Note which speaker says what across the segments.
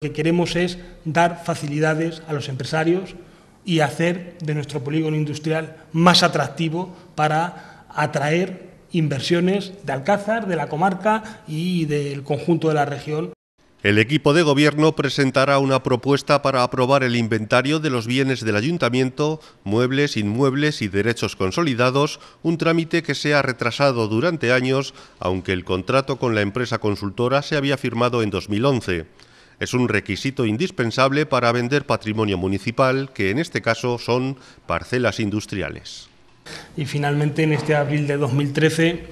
Speaker 1: Lo que queremos es dar facilidades a los empresarios y hacer de nuestro polígono industrial más atractivo para atraer inversiones de Alcázar, de la comarca y del conjunto de la región.
Speaker 2: El equipo de gobierno presentará una propuesta para aprobar el inventario de los bienes del ayuntamiento, muebles, inmuebles y derechos consolidados, un trámite que se ha retrasado durante años, aunque el contrato con la empresa consultora se había firmado en 2011. Es un requisito indispensable para vender patrimonio municipal, que en este caso son parcelas industriales.
Speaker 1: Y finalmente, en este abril de 2013,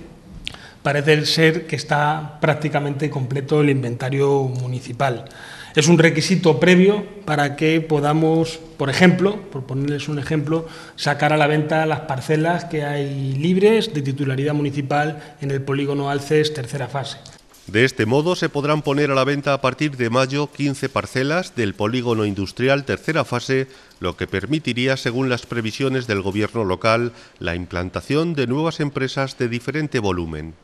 Speaker 1: parece ser que está prácticamente completo el inventario municipal. Es un requisito previo para que podamos, por ejemplo, por ponerles un ejemplo, sacar a la venta las parcelas que hay libres de titularidad municipal en el polígono Alces tercera fase.
Speaker 2: De este modo, se podrán poner a la venta a partir de mayo 15 parcelas del polígono industrial tercera fase, lo que permitiría, según las previsiones del gobierno local, la implantación de nuevas empresas de diferente volumen.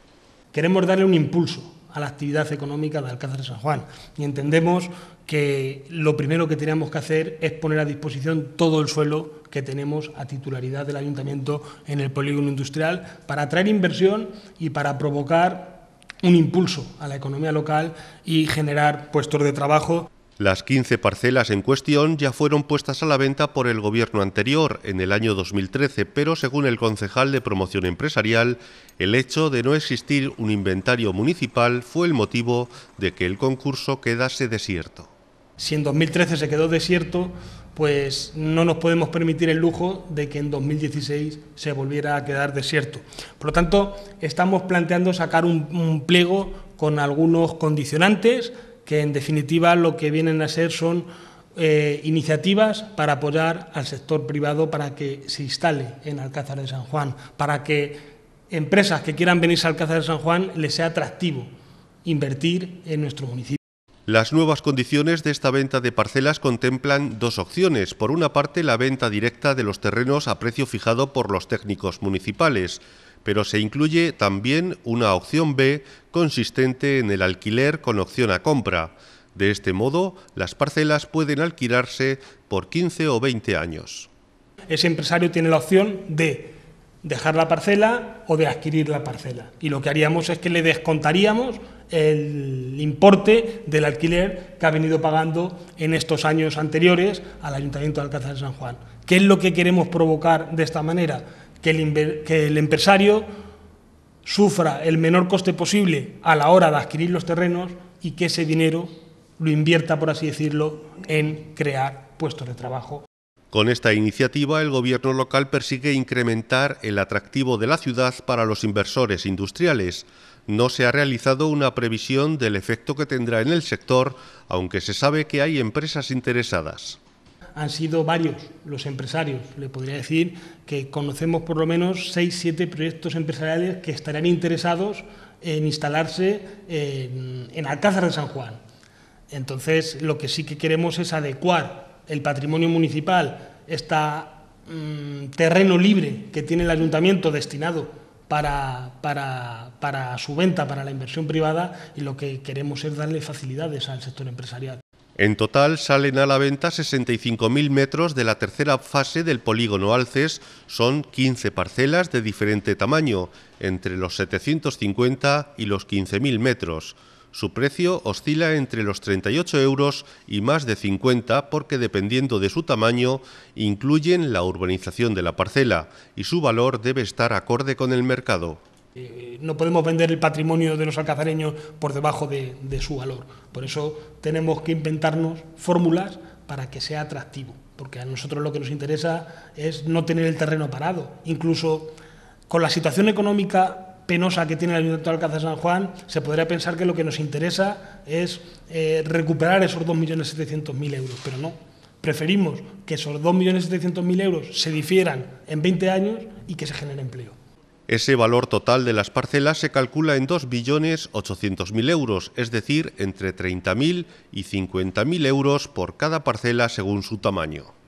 Speaker 1: Queremos darle un impulso a la actividad económica de Alcázar de San Juan y entendemos que lo primero que tenemos que hacer es poner a disposición todo el suelo que tenemos a titularidad del ayuntamiento en el polígono industrial para atraer inversión y para provocar un impulso a la economía local y generar puestos de trabajo.
Speaker 2: Las 15 parcelas en cuestión ya fueron puestas a la venta por el gobierno anterior, en el año 2013, pero según el concejal de promoción empresarial, el hecho de no existir un inventario municipal fue el motivo de que el concurso quedase desierto.
Speaker 1: Si en 2013 se quedó desierto, pues no nos podemos permitir el lujo de que en 2016 se volviera a quedar desierto. Por lo tanto, estamos planteando sacar un, pliego con algunos condicionantes que en definitiva lo que vienen a ser son eh, iniciativas para apoyar al sector privado para que se instale en Alcázar de San Juan, para que empresas que quieran venirse a Alcázar de San Juan les sea atractivo invertir en nuestro municipio.
Speaker 2: Las nuevas condiciones de esta venta de parcelas contemplan dos opciones. Por una parte, la venta directa de los terrenos a precio fijado por los técnicos municipales, pero se incluye también una opción B consistente en el alquiler con opción a compra. De este modo, las parcelas pueden alquilarse por 15 o 20 años.
Speaker 1: Ese empresario tiene la opción de dejar la parcela o de adquirir la parcela. Y lo que haríamos es que le descontaríamos el importe del alquiler que ha venido pagando en estos años anteriores al Ayuntamiento de Alcázar de San Juan. ¿Qué es lo que queremos provocar de esta manera? Que el, que el empresario sufra el menor coste posible a la hora de adquirir los terrenos y que ese dinero lo invierta, por así decirlo, en crear puestos de trabajo
Speaker 2: con esta iniciativa, el gobierno local persigue incrementar el atractivo de la ciudad para los inversores industriales. No se ha realizado una previsión del efecto que tendrá en el sector, aunque se sabe que hay empresas interesadas
Speaker 1: han sido varios los empresarios. Le podría decir que conocemos por lo menos 6, 7 proyectos empresariales que estarán interesados en instalarse en, en Alcázar de San Juan. Entonces, lo que sí que queremos es adecuar el patrimonio municipal, este terreno libre que tiene el ayuntamiento destinado para, para su venta, para la inversión privada, y lo que queremos es darle facilidades al sector empresarial.
Speaker 2: En total salen a la venta 65.000 metros de la tercera fase del polígono Alces. Son 15 parcelas de diferente tamaño, entre los 750 y los 15.000 metros. Su precio oscila entre los 38 euros y más de 50 porque dependiendo de su tamaño incluyen la urbanización de la parcela y su valor debe estar acorde con el mercado.
Speaker 1: Eh, no podemos vender el patrimonio de los alcazareños por debajo de su valor. Por eso tenemos que inventarnos fórmulas para que sea atractivo, porque a nosotros lo que nos interesa es no tener el terreno parado. Incluso con la situación económica penosa que tiene el Ayuntamiento de Alcázar San Juan, se podría pensar que lo que nos interesa es eh, recuperar esos 2.700.000 euros, pero no. Preferimos que esos 2.700.000 euros se difieran en 20 años y que se genere empleo.
Speaker 2: Ese valor total de las parcelas se calcula en 2.800.000 euros, es decir, entre 30.000 y 50.000 euros por cada parcela según su tamaño.